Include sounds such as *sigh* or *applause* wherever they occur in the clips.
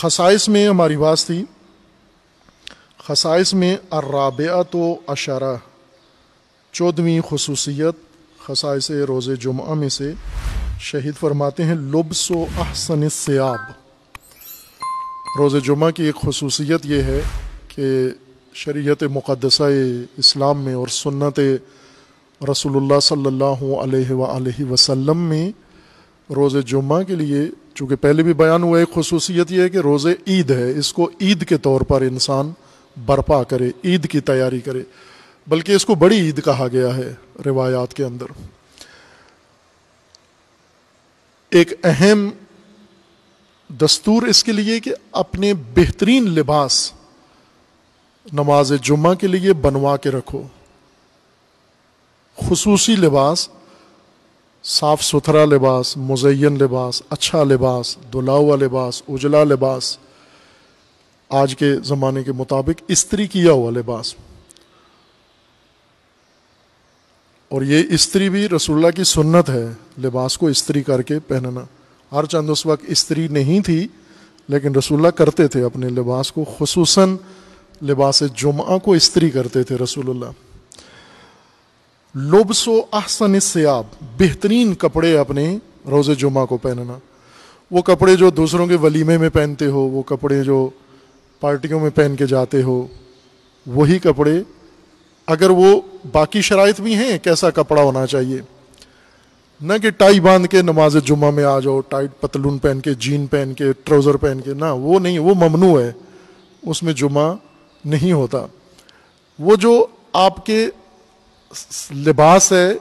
खसाइस में हमारी बात थी खसाइस में अर्राबा तो अशारा चौदहवीं खसूसियत खसाइस रोज़ जुम्मे में से शहीद फरमाते हैं लुब्स अहसन सयाब रोज़ जुम्मे की एक खसूसियत ये है कि शरीयत मुक़दसा इस्लाम में और सुन्नत रसोल्ला सल्ला वसम में रोज़ जुम्मा के लिए चूँकि पहले भी बयान हुआ एक खसूसियत यह है कि रोजे ईद है इसको ईद के तौर पर इंसान बर्पा करे ईद की तैयारी करे बल्कि इसको बड़ी ईद कहा गया है रिवायात के अंदर एक अहम दस्तूर इसके लिए कि अपने बेहतरीन लिबास नमाज जुम्मा के लिए बनवा के रखो खसूसी लिबास साफ़ सुथरा लिबास मुजैन लिबास अच्छा लिबास दुला हुआ लिबास उजला लिबास आज के ज़माने के मुताबिक इस्त्री किया हुआ लिबास और ये इस्त्री भी रसुल्ला की सुन्नत है लिबास को इस्त्री करके पहनना हर चंद उस वक्त स्त्री नहीं थी लेकिन रसुल्ला करते थे अपने लिबास को खसूस लिबास जुम्मा को इस्त्री करते थे रसूलुल्लाह लुबसो अहसन आप बेहतरीन कपड़े अपने रोज़ जुमा को पहनना वो कपड़े जो दूसरों के वलीमे में पहनते हो वो कपड़े जो पार्टियों में पहन के जाते हो वही कपड़े अगर वो बाकी शराइत भी हैं कैसा कपड़ा होना चाहिए ना कि टाई बांध के नमाज जुम्मा में आ जाओ टाइट पतलून पहन के जीन पहन के ट्राउज़र पहन के ना वो नहीं वो ममनू है उसमें जुमा नहीं होता वो जो आपके लिबास है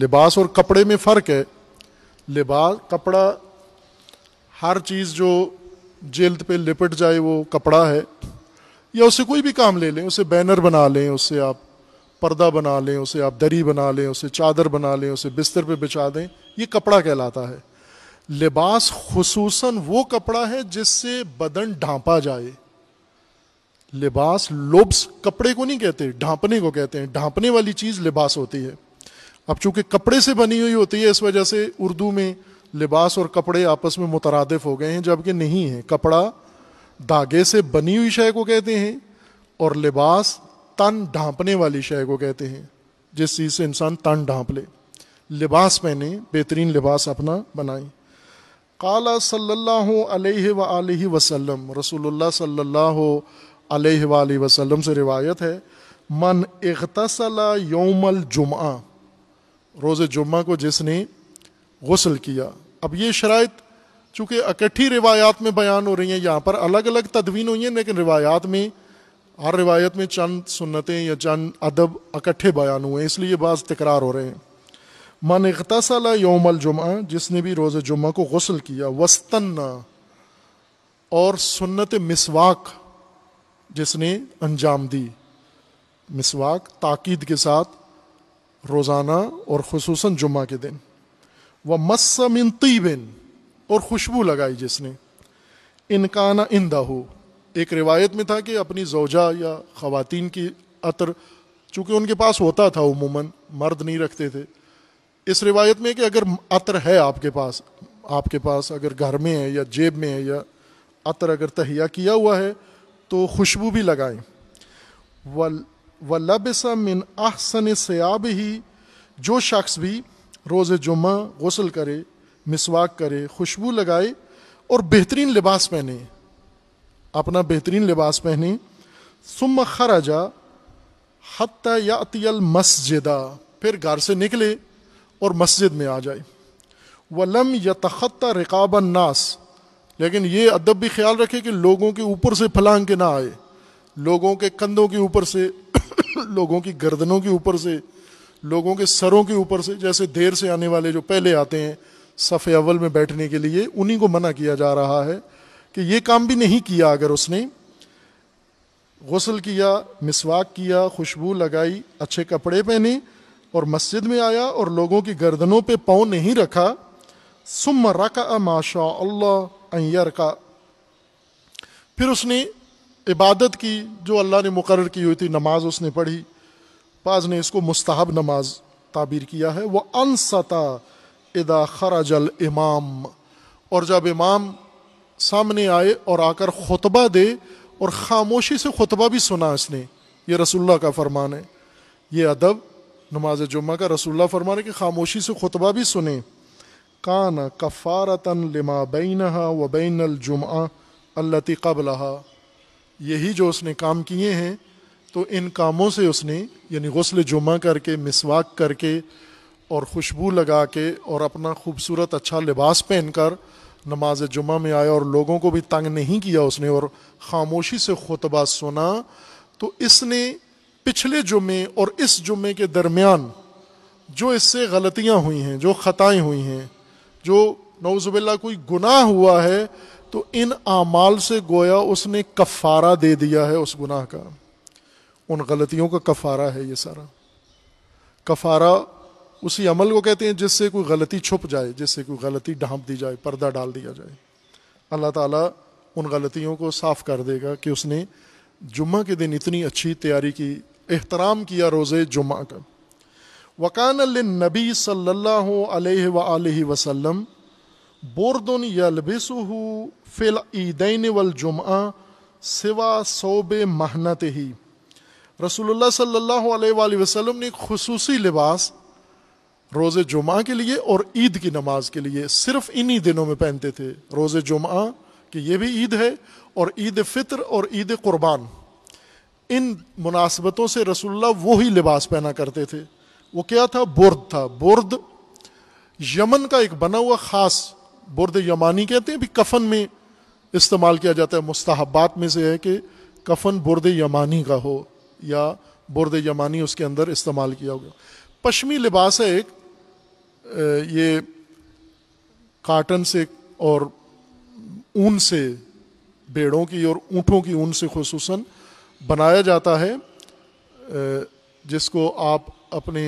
लिबास और कपड़े में फ़र्क है लिबास कपड़ा हर चीज़ जो जेल्द पे लिपट जाए वो कपड़ा है या उसे कोई भी काम ले लें उसे बैनर बना लें उसे आप पर्दा बना लें उसे आप दरी बना लें उसे चादर बना लें उसे बिस्तर पे बिछा दें ये कपड़ा कहलाता है लिबास खसूस वो कपड़ा है जिससे बदन ढांपा जाए लिबास लोब्स कपड़े को नहीं कहते ढांपने को कहते हैं ढांपने वाली चीज़ लिबास होती है अब चूंकि कपड़े से बनी हुई होती है इस वजह से उर्दू में लिबास और कपड़े आपस में मुतरदफ हो गए हैं जबकि नहीं है कपड़ा धागे से बनी हुई शय को कहते हैं और लिबास तन ढांपने वाली शय को कहते हैं जिस चीज़ से इंसान तन ढांप ले लिबास पहने बेहतरीन लिबास अपना बनाए काला सल्लल्लाहु अलैहि व आलिहि वसल्लम रसूलुल्लाह सल्लल्लाहु वसल्लम से रिवायत है मन अख्तसला योमल जुमा रोज़ जुम्मा को जिसने गसल किया अब ये शरात चूँकि इकट्ठी रिवायात में बयान हो रही हैं यहाँ पर अलग अलग तदवीन हुई हैं लेकिन रिवायात में हर रिवायत में चंद सुन्नतें या चंद अदब इकट्ठे बयान हुए हैं इसलिए बाज़ तकरार हो रहे हैं मन अख्तसला यौमल जुमा जिसने भी रोज़ जुम्मा को गसल किया वस्तन्ना और सुन्नत मिसवाक जिसने अंजाम दी मिसवाक ताकीद के साथ रोज़ाना और खसूस जुम्मा के दिन व मसमिन तीबिन और खुशबू लगाई जिसने इनकाना इंदा हो एक रिवायत में था कि अपनी जोजा या ख़वातीन की अतर चूँकि उनके पास होता था उमूमन मर्द नहीं रखते थे इस रिवायत में कि अगर अतर है आपके पास आपके पास अगर घर में है या जेब में है या अतर अगर तहिया किया हुआ है तो खुशबू भी लगाए व लबसा मिन आहसन सयाब ही जो शख्स भी रोज़ जुम्मा गसल करे मिसवाक करे खुशबू लगाए और बेहतरीन लिबास पहने अपना बेहतरीन लिबास पहने सुम खराजा हती यातियल मस्जिदा फिर घर से निकले और मस्जिद में आ जाए वलम या यतखत रिकाबन नास लेकिन ये अदब भी ख्याल रखे कि लोगों के ऊपर से फलांग के ना आए लोगों के कंधों के ऊपर से *coughs* लोगों की गर्दनों के ऊपर से लोगों के सरों के ऊपर से जैसे देर से आने वाले जो पहले आते हैं सफ़े अवल में बैठने के लिए उन्हीं को मना किया जा रहा है कि ये काम भी नहीं किया अगर उसने गसल किया मिसवाक किया खुशबू लगाई अच्छे कपड़े पहने और मस्जिद में आया और लोगों की गर्दनों पर पाँव नहीं रखा सुम रखा माशा अल्लाह अयर का फिर उसने इबादत की जो अल्लाह ने मुकर की हुई थी नमाज उसने पढ़ी बाज ने इसको मुस्तहब नमाज ताबीर किया है वह अनसता इदा खराजल इमाम और जब इमाम सामने आए और आकर खुतबा दे और ख़ामोशी से खुतबा भी सुना इसने ये रसुल्ला का फरमान है ये अदब नमाज जुम्मा का रसुल्ला फरमान है कि ख़ामोशी से खुतबा भी सुने कान कफ़ारतन लिमा बैन व बैन अलजुमा अल्लति कबलहा यही जो उसने काम किए हैं तो इन कामों से उसने यानी गसल जुमा करके मिसवाक करके और खुशबू लगा के और अपना खूबसूरत अच्छा लिबास पहन कर नमाज जुमा में आया और लोगों को भी तंग नहीं किया उसने और ख़ामोशी से खुतबा सुना तो इसने पिछले जुमे और इस जुमे के दरमियान जो इससे गलतियाँ हुई हैं जो ख़ताएँ हुई हैं जो नौजबिल्ला कोई गुनाह हुआ है तो इन आमाल से गोया उसने कफ़ारा दे दिया है उस गुनाह का उन गलतियों का कफ़ारा है ये सारा कफ़ारा उसी अमल को कहते हैं जिससे कोई गलती छुप जाए जिससे कोई गलती ढांप दी जाए पर्दा डाल दिया जाए अल्लाह ताला उन गलतियों को साफ़ कर देगा कि उसने जुम्मे के दिन इतनी अच्छी तैयारी की एहतराम किया रोज़े जुम्मा का वकान नबी सल्लल्लाहु अलैहि व यलबिसहु फिल ईदैन वल जुमआ सिवा सोब महनत ही रसूलुल्लाह सल्लल्लाहु अलैहि वसल्लम ने खसूसी लिबास रोज़ जुमा के लिए और ईद की नमाज के लिए सिर्फ इन्हीं दिनों में पहनते थे रोज़ जुमा कि ये भी ईद है और ईद फितर और ईद कुर्बान इन मुनासबतों से रसुल्ला वही लिबास पहना करते थे वो क्या था बोर्द था बोर्द यमन का एक बना हुआ ख़ास बुरद यमानी कहते हैं भी कफन में इस्तेमाल किया जाता है मुस्ताहबात में से है कि कफन बुरद यमानी का हो या बुरद यमानी उसके अंदर इस्तेमाल किया होगा पश्मी लिबास है एक ये काटन से और ऊन से भेड़ों की और ऊँटों की ऊन से खसूस बनाया जाता है जिसको आप अपने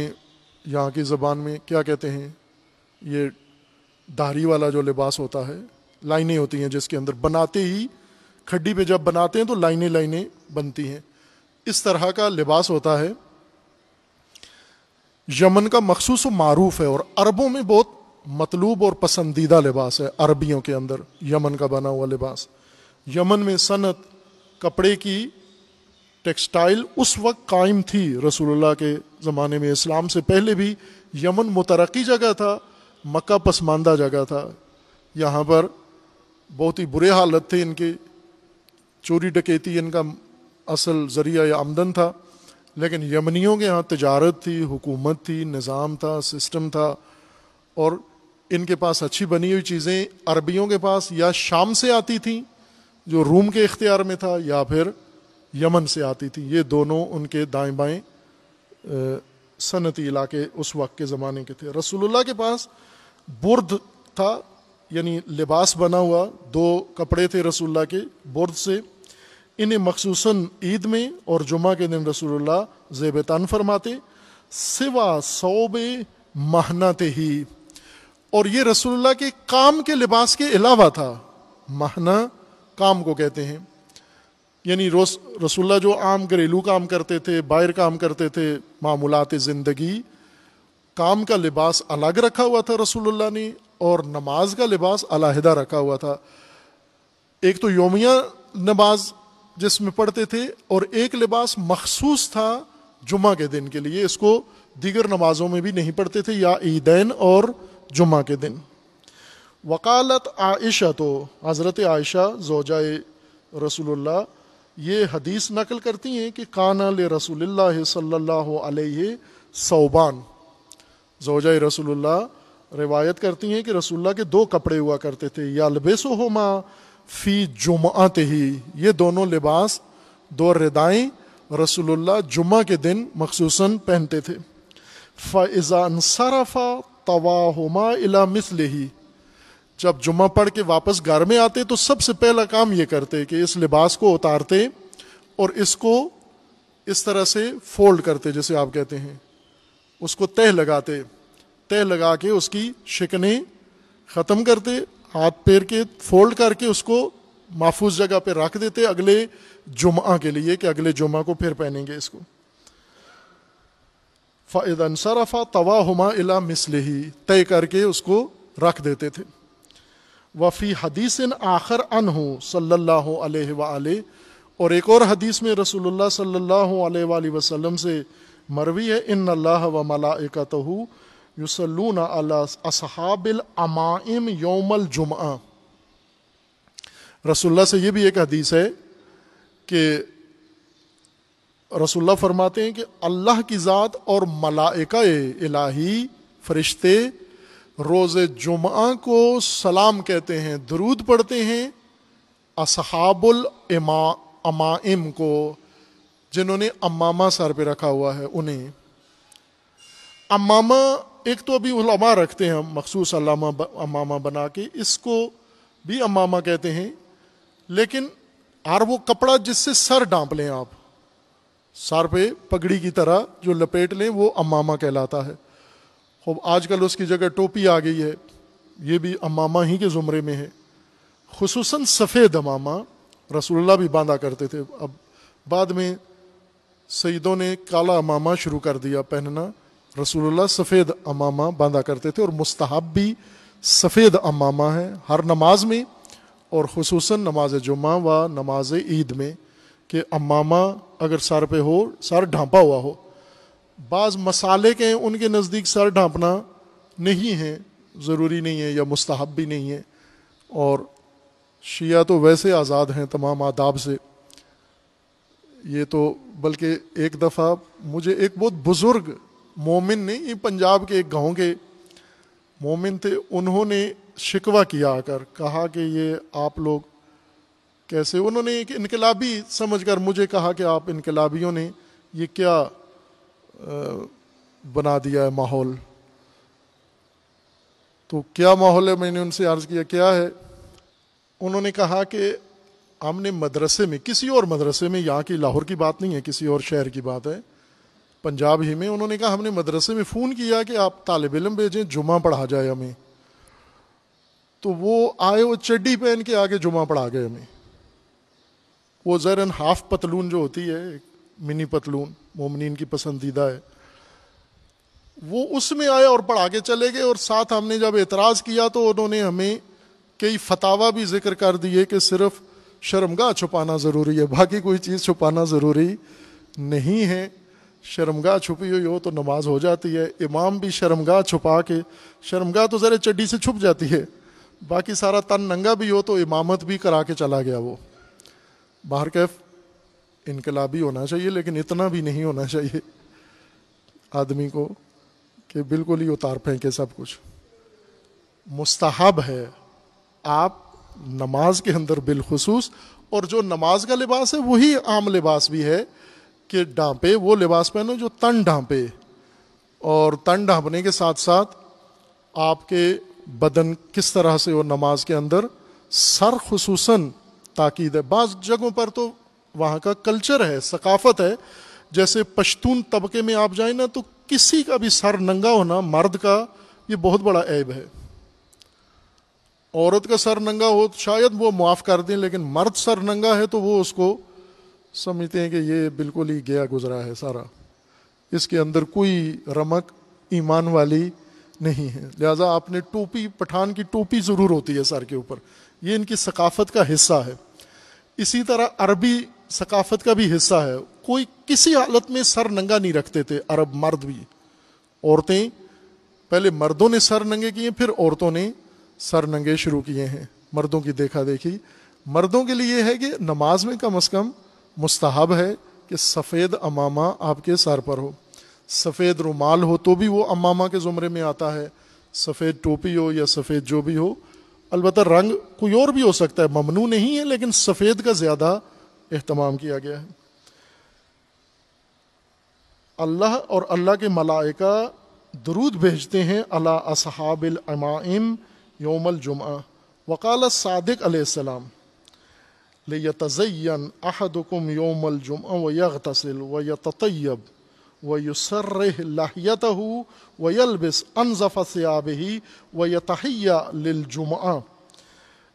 यहाँ की ज़बान में क्या कहते हैं ये दाढ़ी वाला जो लिबास होता है लाइनें होती हैं जिसके अंदर बनाते ही खड्डी पे जब बनाते हैं तो लाइनें लाइनें बनती हैं इस तरह का लिबास होता है यमन का मखसूस मरूफ है और अरबों में बहुत मतलूब और पसंदीदा लिबास है अरबियों के अंदर यमन का बना हुआ लिबास यमन में सनत कपड़े की टेक्सटाइल उस वक्त कायम थी रसूलुल्लाह के ज़माने में इस्लाम से पहले भी यमन मुतरक़ी जगह था मक्का पसमानदा जगह था यहाँ पर बहुत ही बुरे हालत थे इनके चोरी डकैती इनका असल ज़रिया या आमदन था लेकिन यमनियों के यहाँ तजारत थी हुकूमत थी निज़ाम था सिस्टम था और इनके पास अच्छी बनी हुई चीज़ें अरबियों के पास या शाम से आती थी जो रूम के इख्तियार में था या फिर यमन से आती थी ये दोनों उनके दाएं बाएँ सनती इलाके उस वक्त के ज़माने के थे रसूलुल्लाह के पास बुर्द था यानी लिबास बना हुआ दो कपड़े थे रसूलुल्लाह के बुर्द से इन्हें मखसूस ईद में और जुमा के दिन रसूलुल्लाह जेब तन फरमाते सिवा महना थे ही और ये रसूलुल्लाह के काम के लिबास के अलावा था महना काम को कहते हैं यानी रस रसुल्ला जो आम घरेलू काम करते थे बाहर काम करते थे मामूलत ज़िंदगी काम का लिबास अलग रखा हुआ था रसोल्ला ने और नमाज का लिबास अलहदा रखा हुआ था एक तो योमिया नमाज जिसमें पढ़ते थे और एक लिबास मखसूस था जुम्मे के दिन के लिए इसको दीगर नमाजों में भी नहीं पढ़ते थे या ईदैन और जुम्मे के दिन वकालत आयशा तो हज़रत आयशा जोजा रसोल्ला ये हदीस नकल करती हैं कि कान ले रसूल सल्लल्लाहु अलैहि जोजा रसूलुल्लाह रिवायत करती हैं कि रसूलुल्लाह के दो कपड़े हुआ करते थे या लबेसो हो माँ फ़ी जुमात ही ये दोनों लिबास दो रिदाएँ रसोल्ला जुम्मा के दिन मखसूस पहनते थे फ़ाज़ा अनसरफ़ा तवाहुमा इला मिसल ही जब जुम्मा पढ़ के वापस घर में आते तो सबसे पहला काम ये करते कि इस लिबास को उतारते और इसको इस तरह से फोल्ड करते जैसे आप कहते हैं उसको तह लगाते तह लगा के उसकी शिकने ख़त्म करते हाथ पैर के फोल्ड करके उसको महफूज जगह पे रख देते अगले जुम्मा के लिए कि अगले जुम्मा को फिर पहनेंगे इसको फ़ायदनसरफ़ा तवा हमा इला मिसले ही तय करके उसको रख देते थे वफ़ी हदीस आखर अन हो सल्ला और एक और हदीस में रसूलुल्लाह सल्ला वसलम से मरवी है इन अल्लाह व मलाइकत युसलून असहाबिल अमाइम योमल जुमा रसुल्ला से ये भी एक हदीस है कि रसुल्ला फरमाते हैं कि अल्लाह की ज़ात और मलाइका इलाही फरिश्ते रोजे जुमा को सलाम कहते हैं दरूद पढ़ते हैं असहाबुल इमा अमाइम को जिन्होंने अमामा सर पे रखा हुआ है उन्हें अमामा एक तो अभी उलमा रखते हैं मखसूस अलामा अमामा बना के इसको भी अमामा कहते हैं लेकिन आर वो कपड़ा जिससे सर डांप लें आप सर पे पगड़ी की तरह जो लपेट लें वो अमामा कहलाता है खूब कल उसकी जगह टोपी आ गई है ये भी अमामा ही के ज़ुमरे में है खूस सफ़ेद अमामा रसोल्ला भी बांधा करते थे अब बाद में सईदों ने काला अमामा शुरू कर दिया पहनना रसोल्ला सफ़ेद अमामा बांधा करते थे और मुस्तहब भी सफ़ेद अमामा है हर नमाज में और खसूस नमाज जुम्मा व नमाज ईद में कि अमामा अगर सर पे हो सर ढांपा हुआ हो बाज़ मसाले के उनके नज़दीक सर ढांपना नहीं है ज़रूरी नहीं है या मुस्तहब भी नहीं है और शिया तो वैसे आज़ाद हैं तमाम आदाब से ये तो बल्कि एक दफ़ा मुझे एक बहुत बुज़ुर्ग मोमिन ने ये पंजाब के एक गांव के मोमिन थे उन्होंने शिकवा किया आकर कहा कि ये आप लोग कैसे उन्होंने एक इनकलाबी समझ कर मुझे कहा कि आप इनकलाबियों ने ये क्या बना दिया है माहौल तो क्या माहौल है मैंने उनसे अर्ज़ किया क्या है उन्होंने कहा कि हमने मदरसे में किसी और मदरसे में यहाँ की लाहौर की बात नहीं है किसी और शहर की बात है पंजाब ही में उन्होंने कहा हमने मदरसे में फ़ोन किया कि आप तालब इलम भेजें जुमा पढ़ा जाए हमें तो वो आए वो चड्डी पहन के आगे जुमा पढ़ा गए हमें वो ज़रन हाफ पतलून जो होती है मिनी पतलून मोमिन की पसंदीदा है वो उसमें आए और पढ़ा के चले गए और साथ हमने जब एतराज़ किया तो उन्होंने हमें कई फतावा भी जिक्र कर दिए कि सिर्फ शर्मगा छुपाना ज़रूरी है बाकी कोई चीज़ छुपाना ज़रूरी नहीं है शर्मगा छुपी हुई हो तो नमाज हो जाती है इमाम भी शर्मगा छुपा के शर्मगा तो ज़रा चड्डी से छुप जाती है बाकी सारा तन नंगा भी हो तो इमामत भी करा के चला गया वो बाहर कैफ इनकलाबी होना चाहिए लेकिन इतना भी नहीं होना चाहिए आदमी को कि बिल्कुल ही उतार फेंके सब कुछ मुस्तहब है आप नमाज के अंदर बिलखसूस और जो नमाज का लिबास है वही आम लिबास भी है कि ढांपे वो लिबास पहनो जो तन ढांपे और तन ढांपने के साथ साथ आपके बदन किस तरह से वो नमाज के अंदर सर खसूस ताकीद है बाज़ जगहों पर तो वहाँ का कल्चर है सकाफत है जैसे पश्तून तबके में आप जाए ना तो किसी का भी सर नंगा होना मर्द का ये बहुत बड़ा ऐब है औरत का सर नंगा हो तो शायद वो माफ़ कर दें लेकिन मर्द सर नंगा है तो वो उसको समझते हैं कि ये बिल्कुल ही गया गुजरा है सारा इसके अंदर कोई रमक ईमान वाली नहीं है लिहाजा आपने टोपी पठान की टोपी ज़रूर होती है सर के ऊपर ये इनकी सकाफत का हिस्सा है इसी तरह अरबी सकाफत का भी हिस्सा है कोई किसी हालत में सर नंगा नहीं रखते थे अरब मर्द भी औरतें पहले मर्दों ने सर नंगे किए फिर औरतों ने सर नंगे शुरू किए हैं मर्दों की देखा देखी मर्दों के लिए है कि नमाज में कम अज़ कम मुस्तहब है कि सफ़ेद अमामा आपके सर पर हो सफ़ेद रुमाल हो तो भी वो अमामा के ज़ुमरे में आता है सफ़ेद टोपी हो या सफ़ेद जो भी हो अलबत् रंग कोई और भी हो सकता है ममनू नहीं है लेकिन सफ़ेद का ज़्यादा अहतमाम किया गया है अल्लाह और अल्लाह के मलाइका दरूद भेजते हैं अला असहाबिल अमाइम योमल जुमा वकाल सादिक अलैहिस्सलाम लियतज़य्यन अहदुकुम योमल जुमा व यगतसिल व यततय्यब व युसर्रह लहियतहु व यलबिस अनजफ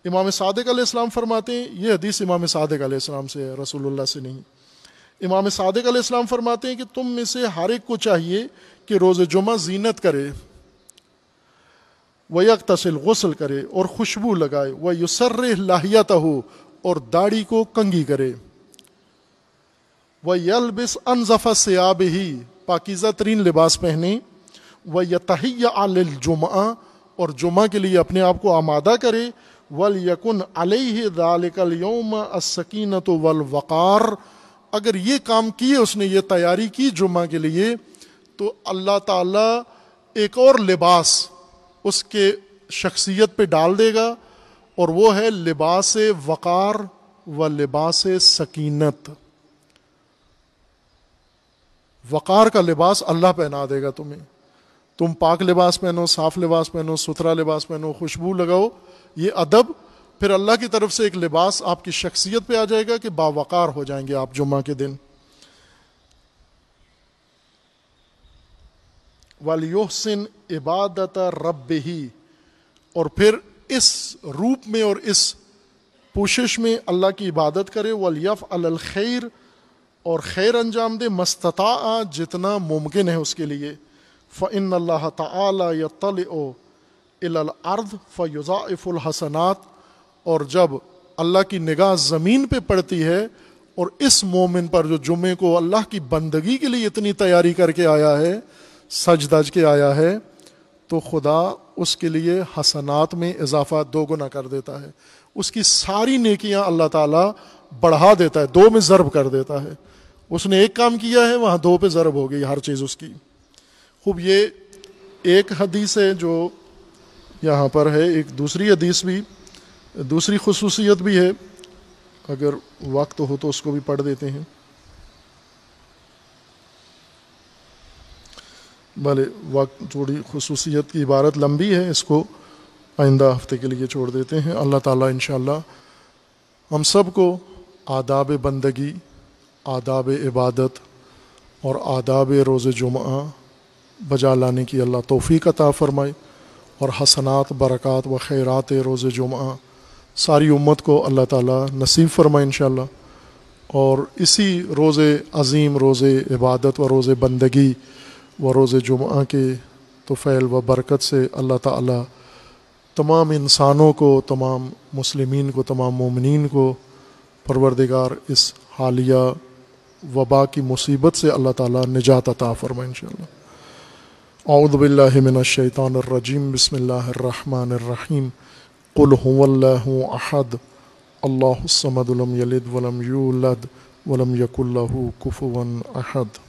इमाम सदक आलाम फरमाते हैं ये हदीस इमाम सदक आसलाम से है रसूलुल्लाह से नहीं इमाम सदक आसलाम फरमाते हैं कि तुम में से हर एक को चाहिए कि रोज़ जुमा जीनत करे व यकतसिल गसल करे और खुशबू लगाए व युसर लाहियात हो और दाढ़ी को कंगी करे व यलबिस अनजफ़ा आब ही पाकिज़ा तरीन लिबास पहने व यतहिया आल जुमा और जुमा के लिए अपने आप को आमादा करे वल यकुन अलह दालिकल योम असकीन वल वक़ार अगर ये काम किए उसने ये तैयारी की जुम्मा के लिए तो अल्लाह ताला एक और लिबास उसके शख्सियत पे डाल देगा और वो है लिबास वक़ार व लिबास सकीनत वक़ार का लिबास अल्लाह पहना देगा तुम्हें तुम पाक लिबास पहनो साफ़ लिबास पहनो सुथरा लिबास पहनो खुशबू लगाओ ये अदब फिर अल्लाह की तरफ से एक लिबास आपकी शख्सियत पे आ जाएगा कि बावकार हो जाएंगे आप जुम्मा के दिन वालयोहसिन इबादत रब ही और फिर इस रूप में और इस कोशिश में अल्लाह की इबादत करे वलियफ़ खैर और खैर अंजाम दे मस्तता जितना मुमकिन है उसके लिए फ़ इन अल्लाह तला तल अर्द हसनात और जब अल्लाह की निगाह ज़मीन पर पड़ती है और इस मोमिन पर जो जुमे को अल्लाह की बंदगी के लिए इतनी तैयारी करके आया है सज दज के आया है तो खुदा उसके लिए हसनात में इजाफा दो गुना कर देता है उसकी सारी नेकियां अल्लाह ताला बढ़ा देता है दो में ज़रब कर देता है उसने एक काम किया है वहाँ दो पे ज़रब हो गई हर चीज़ उसकी खूब ये एक हदीस है जो यहाँ पर है एक दूसरी हदीस भी दूसरी खसूसियत भी है अगर वक्त हो तो उसको भी पढ़ देते हैं भले वक्त थोड़ी खसूसियत की इबारत लंबी है इसको आइंदा हफ्ते के लिए छोड़ देते हैं अल्लाह ताला इन हम को आदाब बंदगी आदाब इबादत और आदाब रोज़ जुमा बजा लाने की अल्लाह तोफ़ी का ता फरमाए और हसनात बरक़ात व खैरात रोज़ जुम्मा सारी उम्मत को अल्लाह ताला नसीब फरमाए इन और इसी रोज़ अज़ीम रोज़ इबादत व रोज़ बंदगी व रोज़ जुम्मा के तोफ़ैल व बरकत से अल्लाह ताला तमाम इंसानों को तमाम मुसलमिन को तमाम ममिन को परवरदिगार इस हालिया वबा की मुसीबत से अल्लाह ताला निजात अता फरमा इन अउदबिल्लिमिनशैतानरजीम बसमीम कुल्हद अल्लासमदलम यलिद वलम यूलद वलम यकुल्लू कुफवन अहद